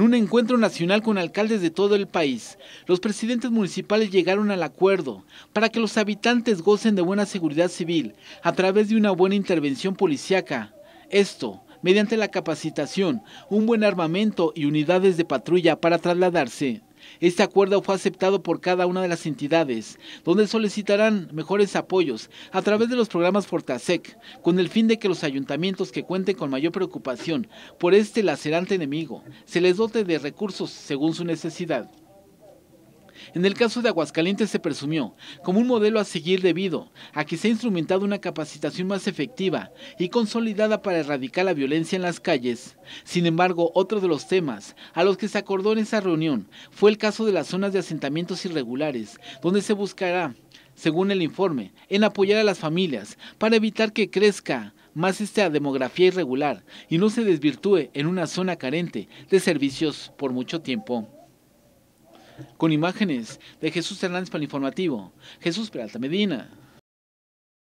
En un encuentro nacional con alcaldes de todo el país, los presidentes municipales llegaron al acuerdo para que los habitantes gocen de buena seguridad civil a través de una buena intervención policiaca. Esto mediante la capacitación, un buen armamento y unidades de patrulla para trasladarse. Este acuerdo fue aceptado por cada una de las entidades, donde solicitarán mejores apoyos a través de los programas Fortasec, con el fin de que los ayuntamientos que cuenten con mayor preocupación por este lacerante enemigo se les dote de recursos según su necesidad. En el caso de Aguascalientes se presumió como un modelo a seguir debido a que se ha instrumentado una capacitación más efectiva y consolidada para erradicar la violencia en las calles. Sin embargo, otro de los temas a los que se acordó en esa reunión fue el caso de las zonas de asentamientos irregulares, donde se buscará, según el informe, en apoyar a las familias para evitar que crezca más esta demografía irregular y no se desvirtúe en una zona carente de servicios por mucho tiempo. Con imágenes de Jesús Hernández para el informativo, Jesús Peralta Medina.